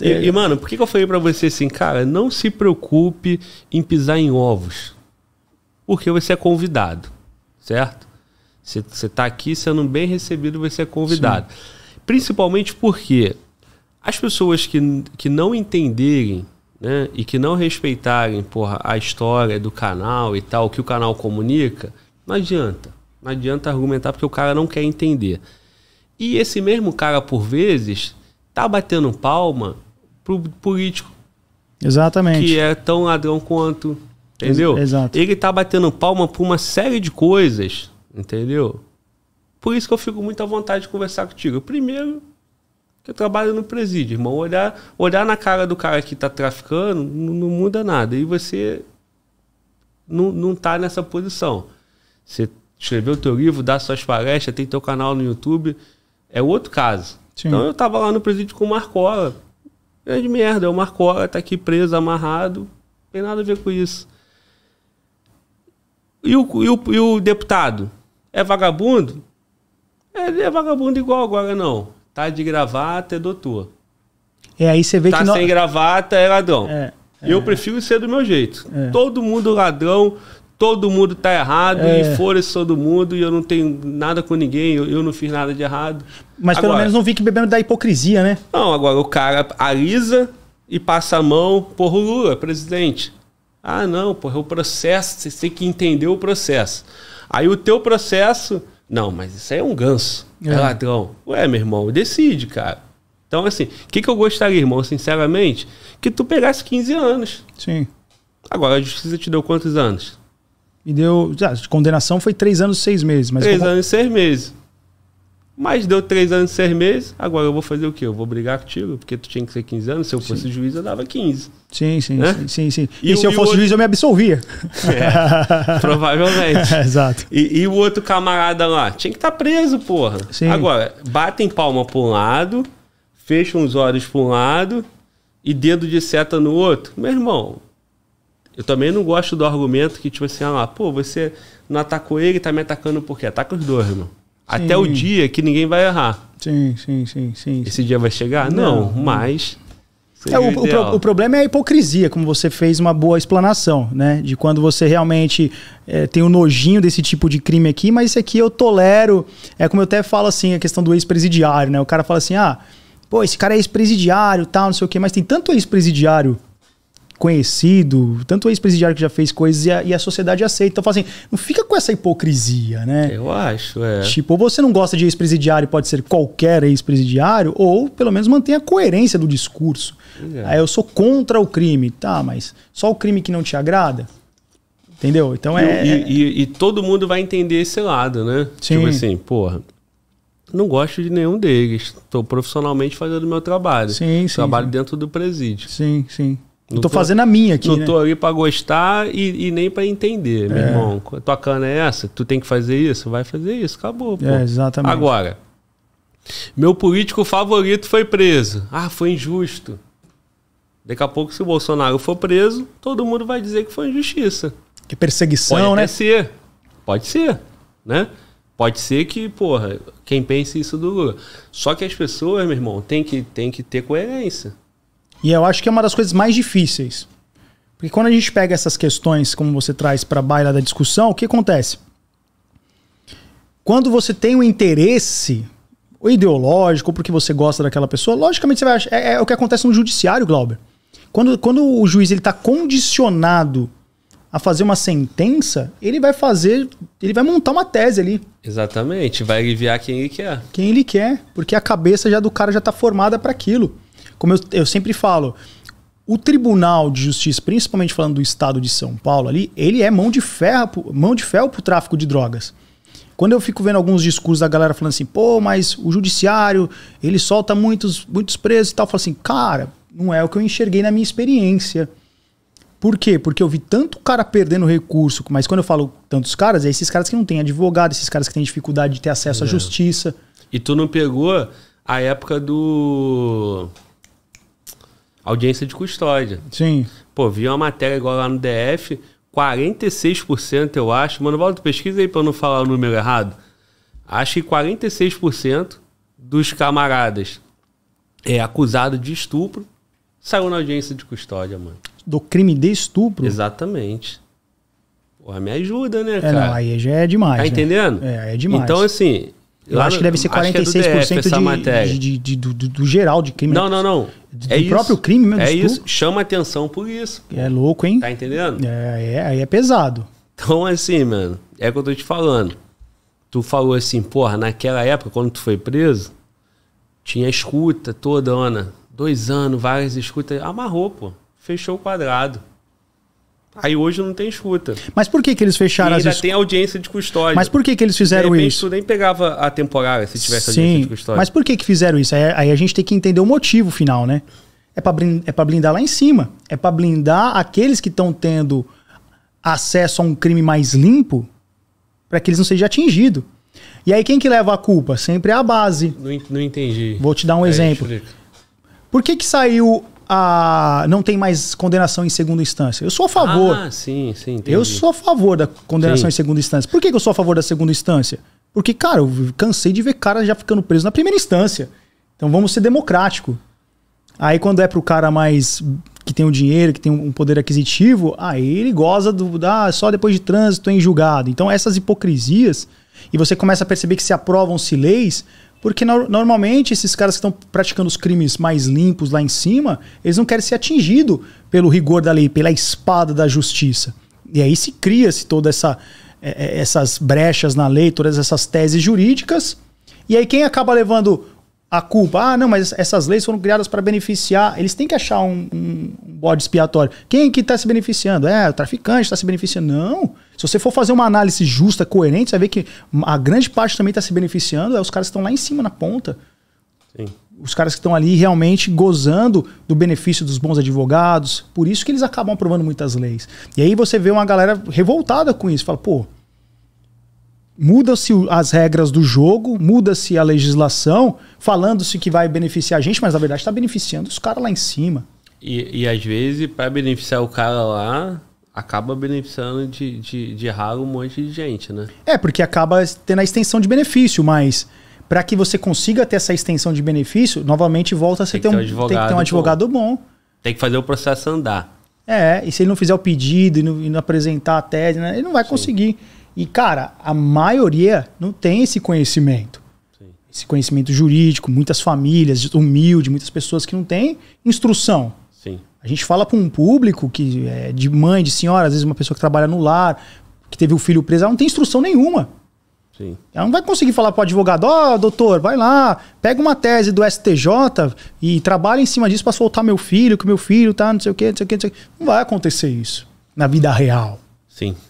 E, é. e, mano, por que, que eu falei para você assim, cara, não se preocupe em pisar em ovos. Porque você é convidado, certo? Você, tá aqui sendo bem recebido, você é convidado. Sim. Principalmente porque as pessoas que, que não entenderem né, e que não respeitarem porra, a história do canal e tal, que o canal comunica, não adianta. Não adianta argumentar porque o cara não quer entender. E esse mesmo cara, por vezes, tá batendo palma pro político. Exatamente. Que é tão ladrão quanto. Entendeu? Ex exato. Ele tá batendo palma por uma série de coisas, entendeu? Por isso que eu fico muito à vontade de conversar contigo. Primeiro, que eu trabalho no presídio, irmão. Olhar, olhar na cara do cara que tá traficando não, não muda nada. E você não, não tá nessa posição. Você escreveu teu livro, dá suas palestras, tem teu canal no YouTube. É outro caso. Sim. Então eu tava lá no presídio com o Marcola. Grande é merda, é o Marcola, tá aqui preso, amarrado. Não tem nada a ver com isso. E o, e o, e o deputado? É vagabundo? É, ele é vagabundo igual agora, não. Tá de gravata, é doutor. É, aí você vê tá que... Tá sem gravata, é ladrão. É, é. Eu prefiro ser do meu jeito. É. Todo mundo ladrão, todo mundo tá errado é. e forçou se todo mundo e eu não tenho nada com ninguém, eu, eu não fiz nada de errado. Mas agora, pelo menos não vi que bebendo da hipocrisia, né? Não, agora o cara alisa e passa a mão por Lula, presidente. Ah, não, porra, o processo, você tem que entender o processo. Aí o teu processo, não, mas isso aí é um ganso, é, é ladrão. Ué, meu irmão, decide, cara. Então, assim, o que, que eu gostaria, irmão, sinceramente? Que tu pegasse 15 anos. Sim. Agora, a justiça te deu quantos anos? Me deu. Ah, de condenação foi três anos e seis meses. Mas três como... anos e seis meses. Mas deu três anos e seis meses, agora eu vou fazer o quê? Eu vou brigar contigo, porque tu tinha que ser 15 anos. Se eu fosse sim. juiz, eu dava 15. Sim, sim, né? sim, sim, sim, E, e se eu fosse outro... juiz, eu me absolvia. É, provavelmente. É, exato. E, e, o outro camarada lá, tinha que estar tá preso, porra. Sim. Agora, batem palma para um lado, fecham os olhos para um lado e dedo de seta no outro. Meu irmão, eu também não gosto do argumento que, tipo assim, ah, pô, você não atacou ele, tá me atacando por quê? Ataca os dois, irmão. Sim. Até o dia que ninguém vai errar. Sim, sim, sim, sim. Esse dia vai chegar? Não, não. mas. É, o, o, o, problema é a hipocrisia, como você fez uma boa explanação, né? De quando você realmente é, tem um nojinho desse tipo de crime aqui, mas isso aqui eu tolero. É como eu até falo assim, a questão do ex-presidiário, né? O cara fala assim, ah, pô, esse cara é ex-presidiário, tal, não sei o quê, mas tem tanto ex-presidiário conhecido, tanto ex-presidiário que já fez coisas e a, e a, sociedade aceita. Então, fala assim, não fica com essa hipocrisia, né? Eu acho, é. Tipo, ou você não gosta de ex-presidiário, pode ser qualquer ex-presidiário, ou pelo menos mantenha a coerência do discurso. É. Aí ah, eu sou contra o crime, tá, mas só o crime que não te agrada? Entendeu? Então é. E, é- e, e todo mundo vai entender esse lado, né? Tipo sim. Tipo assim, porra não gosto de nenhum deles. Estou profissionalmente fazendo o meu trabalho. Sim, sim. Trabalho sim. dentro do presídio. Sim, sim. Não tô, tô, fazendo a minha aqui. Não né? tô aí pra gostar e, e nem para entender, meu é. irmão. Tua cana é essa? Tu tem que fazer isso? Vai fazer isso, acabou. Pô. É, exatamente. Agora, meu político favorito foi preso. Ah, foi injusto. Daqui a pouco, se o Bolsonaro for preso, todo mundo vai dizer que foi injustiça. Que perseguição, Pode né? Pode ser. Pode ser, né? Pode ser que, porra, quem pense isso do Lula. Só que as pessoas, meu irmão, tem que, tem que ter coerência. E eu acho que é uma das coisas mais difíceis. Porque quando a gente pega essas questões, como você traz para a baila da discussão, o que acontece? Quando você tem um interesse ou ideológico, ou porque você gosta daquela pessoa, logicamente você vai achar, é, é o que acontece no judiciário, Glauber. Quando, quando o juiz está condicionado a fazer uma sentença, ele vai fazer, ele vai montar uma tese ali. Exatamente, vai aliviar quem ele quer. Quem ele quer, porque a cabeça já do cara já está formada para aquilo como eu, eu sempre falo, o Tribunal de Justiça, principalmente falando do estado de São Paulo ali, ele é mão de ferro, mão de ferro pro tráfico de drogas. Quando eu fico vendo alguns discursos da galera falando assim, pô, mas o judiciário, ele solta muitos, muitos presos e tal, eu falo assim, cara, não é o que eu enxerguei na minha experiência. Por quê? Porque eu vi tanto cara perdendo recurso, mas quando eu falo tantos caras, é esses caras que não têm advogado, esses caras que têm dificuldade de ter acesso é. à justiça. E tu não pegou a época do audiência de custódia. Sim. Pô, vi uma matéria igual lá no DF, 46%, eu acho. Mano, Valdo, pesquisa aí pra eu não falar o número errado. Acho que 46% dos camaradas é acusado de estupro saiu na audiência de custódia, mano. Do crime de estupro? Exatamente. Porra, me ajuda, né, é, cara? Não, aí já é demais. Tá né? entendendo? É, é demais. Então, assim, eu lá acho que deve ser 46% é do, de, de, de, do, do, geral de crime. Não, né? não, não. Do, é do isso. próprio crime mesmo. É isso. Chama atenção por isso. É louco, hein? Tá entendendo? É, é, aí é pesado. Então, assim, mano, é o que eu tô te falando. Tu falou assim, porra, naquela época, quando tu foi preso, tinha escuta toda, Ana. Dois anos, várias escutas. Amarrou, pô. Fechou o quadrado. Aí hoje não tem escuta. Mas por que, que eles fecharam ainda as escutas? tem audiência de custódia. Mas por que, que eles fizeram de isso? nem pegava a temporária se tivesse Sim, audiência de custódia. Mas por que, que fizeram isso? Aí, aí a gente tem que entender o motivo final, né? É para é pra blindar lá em cima. É para blindar aqueles que estão tendo acesso a um crime mais limpo para que eles não sejam atingidos. E aí quem que leva a culpa? Sempre é a base. Não, não entendi. Vou te dar um é, exemplo. Por que que saiu a não tem mais condenação em segunda instância. Eu sou a favor. Ah, sim, sim, entendi. Eu sou a favor da condenação sim. em segunda instância. Por que, eu sou a favor da segunda instância? Porque, cara, eu cansei de ver cara já ficando preso na primeira instância. Então vamos ser democrático. Aí quando é pro cara mais que tem o dinheiro, que tem um poder aquisitivo, aí ele goza do ah, só depois de trânsito em julgado. Então essas hipocrisias e você começa a perceber que se aprovam-se leis porque no, normalmente esses caras que estão praticando os crimes mais limpos lá em cima, eles não querem ser atingidos pelo rigor da lei, pela espada da justiça. E aí se cria-se toda essa é, é, essas brechas na lei, todas essas teses jurídicas. E aí quem acaba levando a culpa. Ah, não, mas essas leis foram criadas para beneficiar. Eles têm que achar um, um bode expiatório. Quem que está se beneficiando? É, o traficante está se beneficiando. Não. Se você for fazer uma análise justa, coerente, você vai ver que a grande parte também está se beneficiando. É os caras que estão lá em cima, na ponta. Sim. Os caras que estão ali realmente gozando do benefício dos bons advogados. Por isso que eles acabam aprovando muitas leis. E aí você vê uma galera revoltada com isso. Fala, pô, muda-se as regras do jogo, muda-se a legislação, falando-se que vai beneficiar a gente, mas na verdade está beneficiando os caras lá em cima. E, e às vezes, para beneficiar o cara lá, acaba beneficiando de, de, de raro um monte de gente, né? É, porque acaba tendo a extensão de benefício, mas para que você consiga ter essa extensão de benefício, novamente volta a ser ter, um, ter um, advogado, ter um advogado bom. bom. Tem que fazer o processo andar. É, e se ele não fizer o pedido e não, e não apresentar a tese, né, ele não vai Sim. conseguir. E, cara, a maioria não tem esse conhecimento. Sim. Esse conhecimento jurídico, muitas famílias, humilde, muitas pessoas que não têm instrução. Sim. A gente fala para um público que é de mãe, de senhora, às vezes uma pessoa que trabalha no lar, que teve o filho preso, ela não tem instrução nenhuma. Sim. Ela não vai conseguir falar para o advogado: ó, oh, doutor, vai lá, pega uma tese do STJ e trabalha em cima disso para soltar meu filho, que meu filho tá, não sei o quê, não sei o quê, não sei o quê. Não vai acontecer isso na vida real. Sim.